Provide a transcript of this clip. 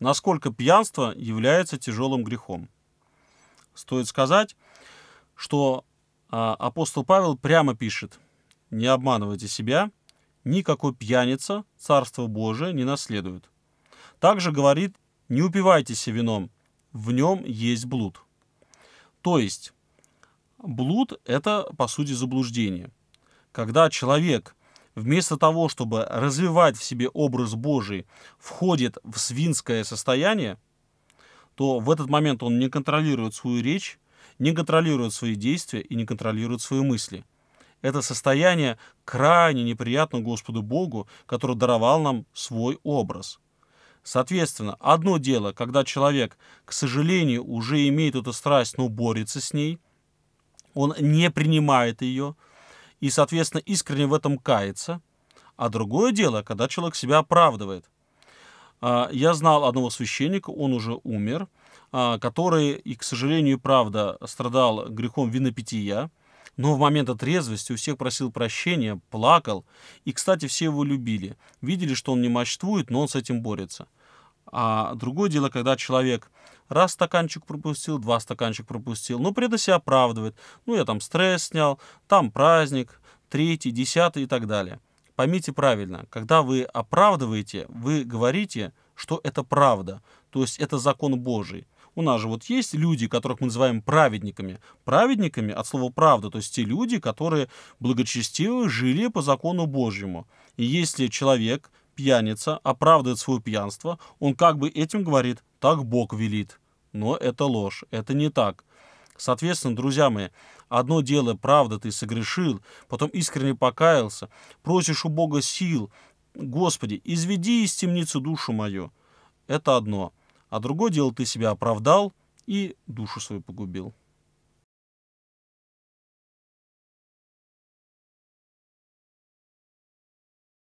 Насколько пьянство является тяжелым грехом? Стоит сказать, что а, апостол Павел прямо пишет, не обманывайте себя, никакой пьяница Царство Божие не наследует. Также говорит, не упивайтесь вином, в нем есть блуд. То есть, блуд – это, по сути, заблуждение. Когда человек – вместо того, чтобы развивать в себе образ Божий, входит в свинское состояние, то в этот момент он не контролирует свою речь, не контролирует свои действия и не контролирует свои мысли. Это состояние крайне неприятно Господу Богу, который даровал нам свой образ. Соответственно, одно дело, когда человек, к сожалению, уже имеет эту страсть, но борется с ней, он не принимает ее – и, соответственно, искренне в этом кается. А другое дело, когда человек себя оправдывает. А, я знал одного священника, он уже умер, а, который, и, к сожалению, правда, страдал грехом винопития, но в момент отрезвости у всех просил прощения, плакал. И, кстати, все его любили. Видели, что он не мощствует, но он с этим борется. А другое дело, когда человек раз стаканчик пропустил, два стаканчик пропустил, но ну, при этом себя оправдывает. Ну, я там стресс снял, там праздник, третий, десятый и так далее. Поймите правильно, когда вы оправдываете, вы говорите, что это правда, то есть это закон Божий. У нас же вот есть люди, которых мы называем праведниками. Праведниками от слова «правда», то есть те люди, которые благочестиво жили по закону Божьему. И если человек пьяница оправдывает свое пьянство, он как бы этим говорит, так Бог велит. Но это ложь, это не так. Соответственно, друзья мои, одно дело, правда, ты согрешил, потом искренне покаялся, просишь у Бога сил, Господи, изведи из темницы душу мою. Это одно. А другое дело, ты себя оправдал и душу свою погубил.